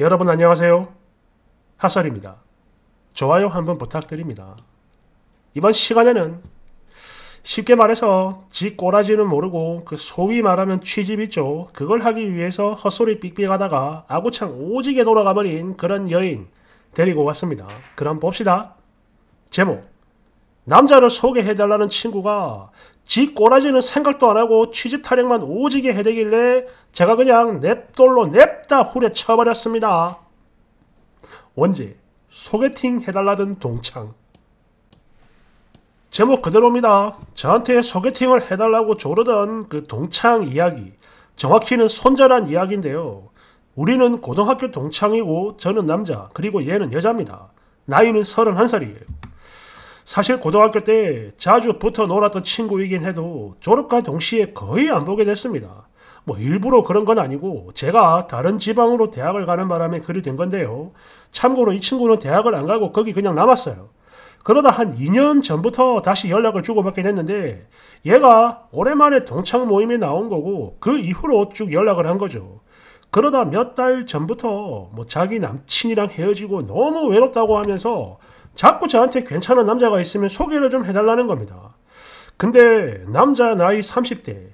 여러분 안녕하세요. 하설입니다. 좋아요 한번 부탁드립니다. 이번 시간에는 쉽게 말해서 지 꼬라지는 모르고 그 소위 말하는 취집 있죠. 그걸 하기 위해서 헛소리 삑삑하다가 아구창 오지게 돌아가버린 그런 여인 데리고 왔습니다. 그럼 봅시다. 제목 남자를 소개해달라는 친구가 지 꼬라지는 생각도 안 하고 취집 타령만 오지게 해대길래 제가 그냥 냅돌로 냅다 후려쳐버렸습니다. 언제 소개팅 해달라던 동창 제목 그대로입니다. 저한테 소개팅을 해달라고 조르던 그 동창 이야기 정확히는 손절한 이야기인데요. 우리는 고등학교 동창이고 저는 남자 그리고 얘는 여자입니다. 나이는 31살이에요. 사실 고등학교 때 자주 붙어 놀았던 친구이긴 해도 졸업과 동시에 거의 안 보게 됐습니다. 뭐 일부러 그런 건 아니고 제가 다른 지방으로 대학을 가는 바람에 그리 된 건데요. 참고로 이 친구는 대학을 안 가고 거기 그냥 남았어요. 그러다 한 2년 전부터 다시 연락을 주고받게 됐는데 얘가 오랜만에 동창 모임에 나온 거고 그 이후로 쭉 연락을 한 거죠. 그러다 몇 달 전부터 뭐 자기 남친이랑 헤어지고 너무 외롭다고 하면서 자꾸 저한테 괜찮은 남자가 있으면 소개를 좀 해달라는 겁니다. 근데 남자 나이 30대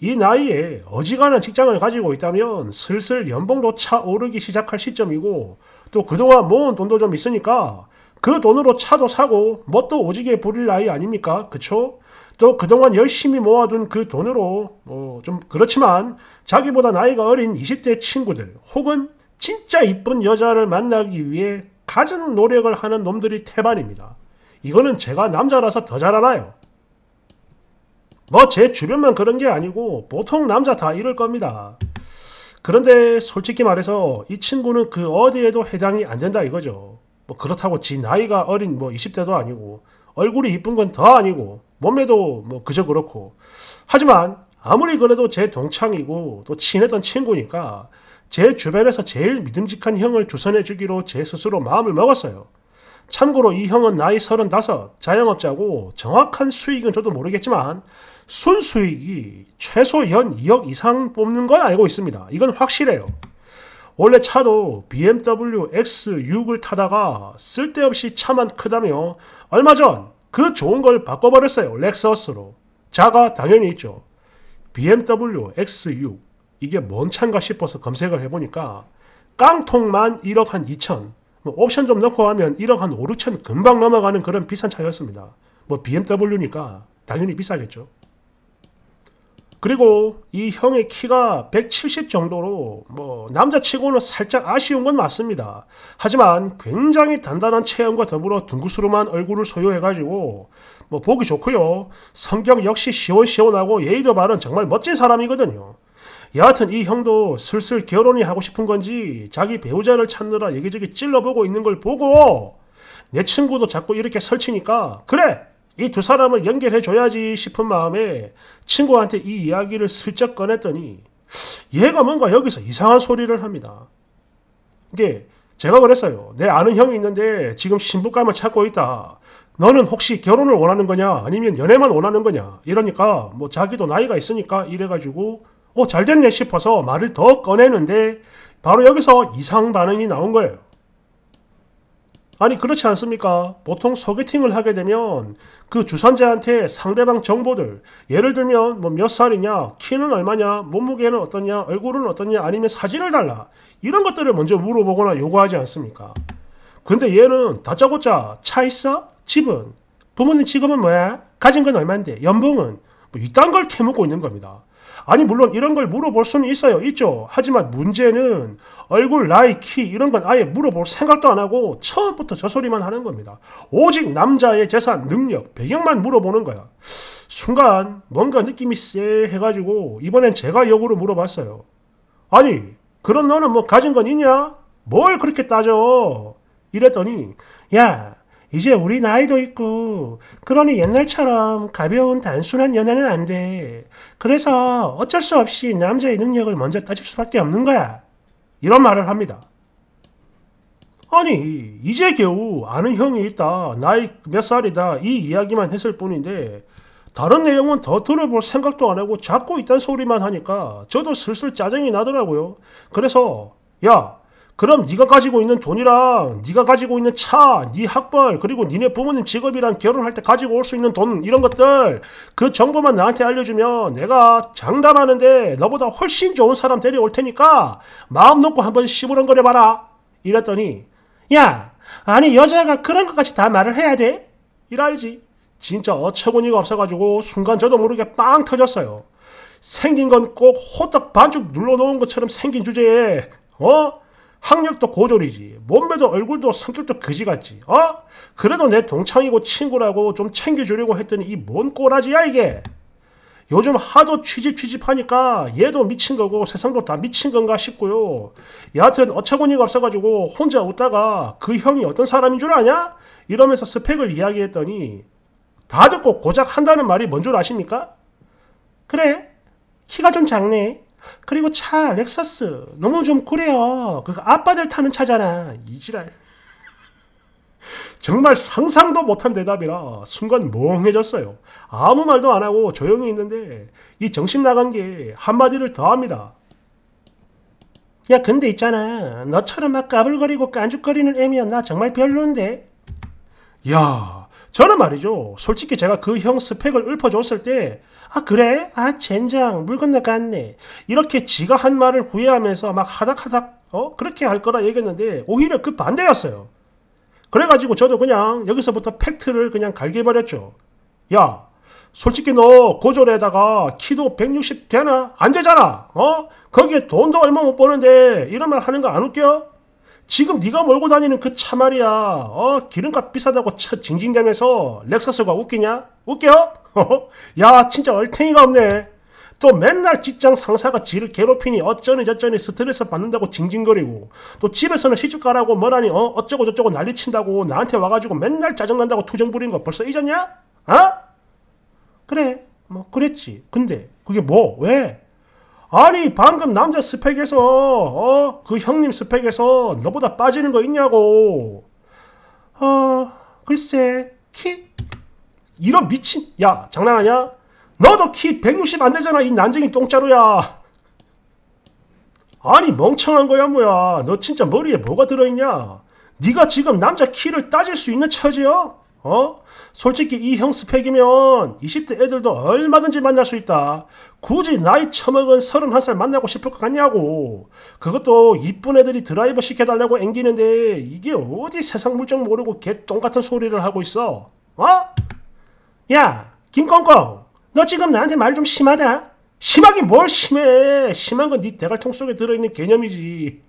이 나이에 어지간한 직장을 가지고 있다면 슬슬 연봉도 차오르기 시작할 시점이고 또 그동안 모은 돈도 좀 있으니까 그 돈으로 차도 사고 뭣도 오지게 부릴 나이 아닙니까? 그쵸? 또 그동안 열심히 모아둔 그 돈으로 뭐 좀 그렇지만 자기보다 나이가 어린 20대 친구들 혹은 진짜 이쁜 여자를 만나기 위해 가진 노력을 하는 놈들이 태반입니다. 이거는 제가 남자라서 더 잘 알아요. 뭐 제 주변만 그런 게 아니고 보통 남자 다 이럴 겁니다. 그런데 솔직히 말해서 이 친구는 그 어디에도 해당이 안 된다 이거죠. 뭐 그렇다고 지 나이가 어린 뭐 20대도 아니고 얼굴이 이쁜 건 더 아니고 몸매도 뭐 그저 그렇고 하지만 아무리 그래도 제 동창이고 또 친했던 친구니까 제 주변에서 제일 믿음직한 형을 주선해주기로 제 스스로 마음을 먹었어요. 참고로 이 형은 나이 35, 자영업자고 정확한 수익은 저도 모르겠지만 순수익이 최소 연 2억 이상 뽑는 건 알고 있습니다. 이건 확실해요. 원래 차도 BMW X6을 타다가 쓸데없이 차만 크다며 얼마 전 그 좋은 걸 바꿔버렸어요. 렉서스로. 자가 당연히 있죠. BMW X6 이게 뭔 찬가 싶어서 검색을 해보니까 깡통만 1억 한 2천 뭐 옵션 좀 넣고 하면 1억 한 5, 6천 금방 넘어가는 그런 비싼 차였습니다. 뭐 BMW니까 당연히 비싸겠죠. 그리고 이 형의 키가 170 정도로 뭐 남자치고는 살짝 아쉬운 건 맞습니다. 하지만 굉장히 단단한 체형과 더불어 둥그스름한 얼굴을 소유해가지고 뭐 보기 좋고요. 성격 역시 시원시원하고 예의도 바른 정말 멋진 사람이거든요. 여하튼 이 형도 슬슬 결혼이 하고 싶은 건지 자기 배우자를 찾느라 여기저기 찔러보고 있는 걸 보고 내 친구도 자꾸 이렇게 설치니까 그래! 이 두 사람을 연결해줘야지 싶은 마음에 친구한테 이 이야기를 슬쩍 꺼냈더니 얘가 뭔가 여기서 이상한 소리를 합니다. 이게 제가 그랬어요. 내 아는 형이 있는데 지금 신부감을 찾고 있다. 너는 혹시 결혼을 원하는 거냐? 아니면 연애만 원하는 거냐? 이러니까 뭐 자기도 나이가 있으니까 이래가지고 어, 잘 됐네 싶어서 말을 더 꺼내는데 바로 여기서 이상 반응이 나온 거예요. 아니 그렇지 않습니까? 보통 소개팅을 하게 되면 그 주선자한테 상대방 정보들 예를 들면 뭐 몇 살이냐, 키는 얼마냐, 몸무게는 어떠냐, 얼굴은 어떠냐 아니면 사진을 달라 이런 것들을 먼저 물어보거나 요구하지 않습니까? 근데 얘는 다짜고짜 차 있어? 집은? 부모님 직업은 뭐야? 가진 건 얼만데? 연봉은? 뭐 이딴 걸 캐묻고 있는 겁니다. 아니 물론 이런 걸 물어볼 수는 있어요. 있죠. 하지만 문제는 얼굴, 나이, 키 이런 건 아예 물어볼 생각도 안 하고 처음부터 저 소리만 하는 겁니다. 오직 남자의 재산, 능력, 배경만 물어보는 거야. 순간 뭔가 느낌이 쎄해가지고 이번엔 제가 역으로 물어봤어요. 아니 그럼 너는 뭐 가진 건 있냐? 뭘 그렇게 따져? 이랬더니 야 이제 우리 나이도 있고 그러니 옛날처럼 가벼운 단순한 연애는 안 돼. 그래서 어쩔 수 없이 남자의 능력을 먼저 따질 수밖에 없는 거야. 이런 말을 합니다. 아니 이제 겨우 아는 형이 있다 나이 몇 살이다 이 이야기만 했을 뿐인데 다른 내용은 더 들어볼 생각도 안 하고 자꾸 있단 소리만 하니까 저도 슬슬 짜증이 나더라고요 그래서 야 그럼 네가 가지고 있는 돈이랑 네가 가지고 있는 차, 네 학벌, 그리고 니네 부모님 직업이랑 결혼할 때 가지고 올 수 있는 돈 이런 것들 그 정보만 나한테 알려주면 내가 장담하는데 너보다 훨씬 좋은 사람 데려올 테니까 마음 놓고 한번 시부렁거려봐라 이랬더니 야 아니 여자가 그런 것까지 다 말을 해야 돼? 이랄지 진짜 어처구니가 없어가지고 순간 저도 모르게 빵 터졌어요 생긴 건 꼭 호떡 반죽 눌러놓은 것처럼 생긴 주제에 어? 학력도 고졸이지 몸매도 얼굴도 성격도 그지같지 어? 그래도 내 동창이고 친구라고 좀 챙겨주려고 했더니 이 뭔 꼬라지야 이게 요즘 하도 취집취집하니까 얘도 미친 거고 세상도 다 미친 건가 싶고요. 여하튼 어처구니가 없어가지고 혼자 웃다가 그 형이 어떤 사람인 줄 아냐? 이러면서 스펙을 이야기했더니 다 듣고 고작 한다는 말이 뭔 줄 아십니까? 그래, 키가 좀 작네. 그리고 차 렉서스 너무 좀 그래요. 그 아빠들 타는 차잖아. 이지랄. 정말 상상도 못한 대답이라 순간 멍해졌어요. 아무 말도 안 하고 조용히 있는데 이 정신 나간 게 한마디를 더 합니다. 야 근데 있잖아 너처럼 막 까불거리고 깐죽거리는 애면 나 정말 별론데 야 저는 말이죠. 솔직히 제가 그 형 스펙을 읊어줬을 때, 아, 그래? 아, 젠장, 물 건너갔네. 이렇게 지가 한 말을 후회하면서 막 하닥하닥, 어? 그렇게 할 거라 얘기했는데, 오히려 그 반대였어요. 그래가지고 저도 그냥 여기서부터 팩트를 그냥 갈겨버렸죠. 야, 솔직히 너 고졸에다가 키도 160 되나? 안 되잖아. 어? 거기에 돈도 얼마 못 버는데 이런 말 하는 거 안 웃겨? 지금 네가 몰고 다니는 그 차 말이야 어 기름값 비싸다고 차 징징대면서 렉서스가 웃기냐? 웃겨? 야 진짜 얼탱이가 없네 또 맨날 직장 상사가 지를 괴롭히니 어쩌니 저쩌니 스트레스 받는다고 징징거리고 또 집에서는 시집 가라고 뭐라니 어? 어쩌고 저쩌고 난리친다고 나한테 와가지고 맨날 짜증난다고 투정 부린 거 벌써 잊었냐? 아? 어? 그래 뭐 그랬지 근데 그게 뭐 왜? 아니 방금 남자 스펙에서 어? 그 형님 스펙에서 너보다 빠지는 거 있냐고 어 글쎄 키 이런 미친 야 장난하냐 너도 키 160 안 되잖아 이 난쟁이 똥자루야 아니 멍청한 거야 뭐야 너 진짜 머리에 뭐가 들어있냐 네가 지금 남자 키를 따질 수 있는 처지야? 어? 솔직히 이 형 스펙이면 20대 애들도 얼마든지 만날 수 있다. 굳이 나이 처먹은 31살 만나고 싶을 것 같냐고. 그것도 이쁜 애들이 드라이버 시켜달라고 앵기는데 이게 어디 세상 물정 모르고 개똥 같은 소리를 하고 있어. 어? 야, 김꽁꽁. 너 지금 나한테 말 좀 심하다? 심하긴 뭘 심해. 심한 건 네 대갈통 속에 들어있는 개념이지.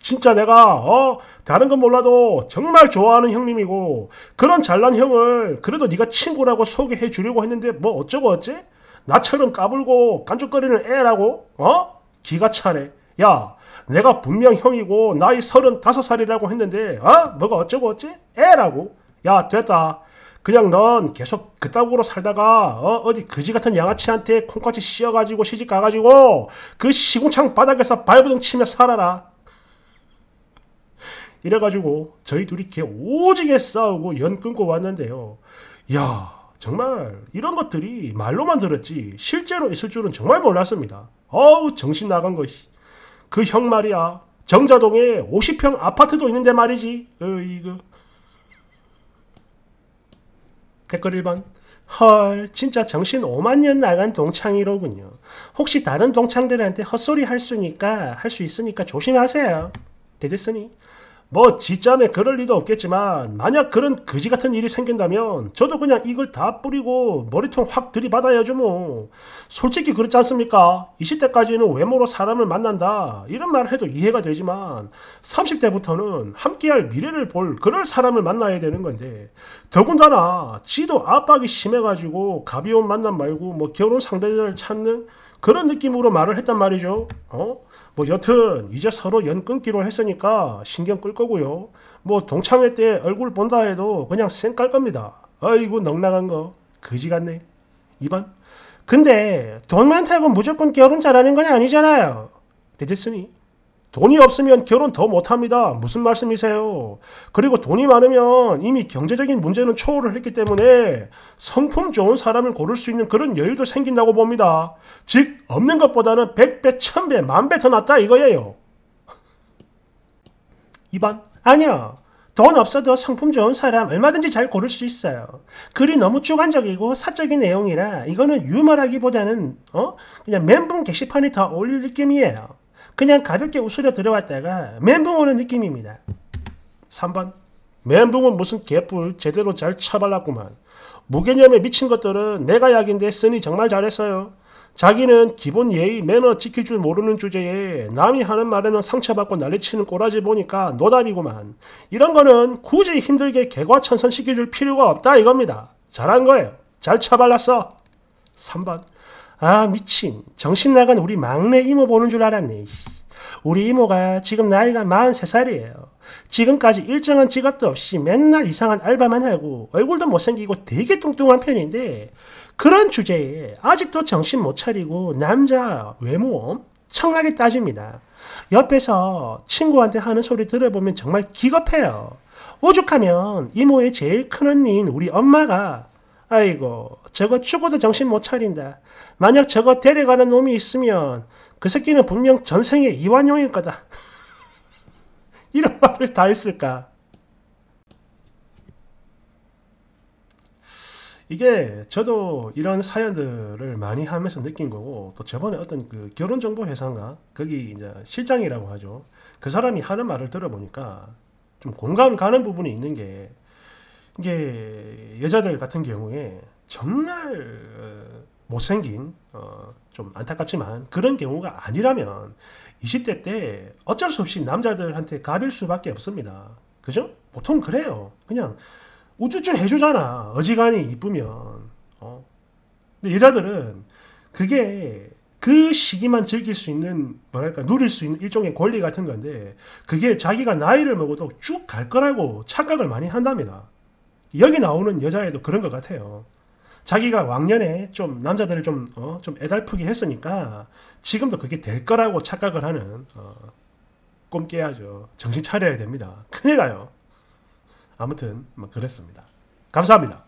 진짜 내가 어 다른 건 몰라도 정말 좋아하는 형님이고 그런 잘난 형을 그래도 네가 친구라고 소개해 주려고 했는데 뭐 어쩌고 어째 나처럼 까불고 깐죽거리는 애라고 어 기가 차네 야 내가 분명 형이고 나이 서른다섯 살이라고 했는데 어 뭐가 어쩌고 어째 애라고 야 됐다 그냥 넌 계속 그따구로 살다가 어, 어디 그지 같은 양아치한테 콩까지 씌어가지고 시집 가가지고 그 시궁창 바닥에서 발부둥 치며 살아라. 이래가지고 저희 둘이 개 오지게 싸우고 연 끊고 왔는데요. 야 정말 이런 것들이 말로만 들었지 실제로 있을 줄은 정말 몰랐습니다. 어우 정신 나간 것이 그 형 말이야 정자동에 50평 아파트도 있는데 말이지 어이구 댓글 1번 헐 진짜 정신 5만년 나간 동창이로군요. 혹시 다른 동창들한테 헛소리 할 수니까 할 수 있으니까 조심하세요. 되겠으니 뭐 지짬에 그럴 리도 없겠지만 만약 그런 거지 같은 일이 생긴다면 저도 그냥 이걸 다 뿌리고 머리통 확 들이받아야죠 뭐 솔직히 그렇지 않습니까 20대까지는 외모로 사람을 만난다 이런 말을 해도 이해가 되지만 30대부터는 함께할 미래를 볼 그럴 사람을 만나야 되는 건데 더군다나 지도 압박이 심해가지고 가벼운 만남 말고 뭐 결혼 상대자를 찾는 그런 느낌으로 말을 했단 말이죠. 어? 뭐 여튼 이제 서로 연 끊기로 했으니까 신경 끌 거고요. 뭐 동창회 때 얼굴 본다 해도 그냥 쌩깔 겁니다. 아이고 넉나간 거 그지 같네. 2번 근데 돈 많다고 무조건 결혼 잘하는 건 아니잖아요. 됐으니 돈이 없으면 결혼 더 못합니다. 무슨 말씀이세요? 그리고 돈이 많으면 이미 경제적인 문제는 초월을 했기 때문에 성품 좋은 사람을 고를 수 있는 그런 여유도 생긴다고 봅니다. 즉, 없는 것보다는 100배, 1000배, 만배 더 낫다 이거예요. 2번. 아니요돈 없어도 성품 좋은 사람 얼마든지 잘 고를 수 있어요. 글이 너무 주관적이고 사적인 내용이라 이거는 유머라기보다는 어? 그냥 멘붕 게시판이 더 어울릴 느낌이에요. 그냥 가볍게 웃으려 들어왔다가 멘붕 오는 느낌입니다. 3번 멘붕은 무슨 개뿔 제대로 잘 쳐발랐구만. 무개념에 미친 것들은 내가 약인데 쓰니 정말 잘했어요. 자기는 기본 예의 매너 지킬 줄 모르는 주제에 남이 하는 말에는 상처받고 난리치는 꼬라지 보니까 노답이구만. 이런 거는 굳이 힘들게 개과천선 시켜줄 필요가 없다 이겁니다. 잘한 거예요. 잘 쳐발랐어. 3번 아 미친 정신 나간 우리 막내 이모 보는 줄 알았네. 우리 이모가 지금 나이가 43살이에요. 지금까지 일정한 직업도 없이 맨날 이상한 알바만 하고 얼굴도 못생기고 되게 뚱뚱한 편인데 그런 주제에 아직도 정신 못 차리고 남자 외모 엄청나게 따집니다. 옆에서 친구한테 하는 소리 들어보면 정말 기겁해요. 오죽하면 이모의 제일 큰 언니인 우리 엄마가 아이고, 저거 죽어도 정신 못 차린다. 만약 저거 데려가는 놈이 있으면 그 새끼는 분명 전생에 이완용일 거다. 이런 말을 다 했을까? 이게 저도 이런 사연들을 많이 하면서 느낀 거고 또 저번에 어떤 그 결혼정보회사인가 거기 이제 실장이라고 하죠 그 사람이 하는 말을 들어보니까 좀 공감 가는 부분이 있는 게 이제 여자들 같은 경우에 정말 어, 못생긴 어, 좀 안타깝지만 그런 경우가 아니라면 20대 때 어쩔 수 없이 남자들한테 가빌 수밖에 없습니다. 그죠? 보통 그래요. 그냥 우쭈쭈 해주잖아. 어지간히 이쁘면. 어. 근데 여자들은 그게 그 시기만 즐길 수 있는 뭐랄까 누릴 수 있는 일종의 권리 같은 건데 그게 자기가 나이를 먹어도 쭉 갈 거라고 착각을 많이 한답니다. 여기 나오는 여자애도 그런 것 같아요. 자기가 왕년에 좀 남자들을 좀, 어, 좀 애달프게 했으니까 지금도 그게 될 거라고 착각을 하는 어, 꿈 깨야죠. 정신 차려야 됩니다. 큰일 나요. 아무튼 뭐 그랬습니다. 감사합니다.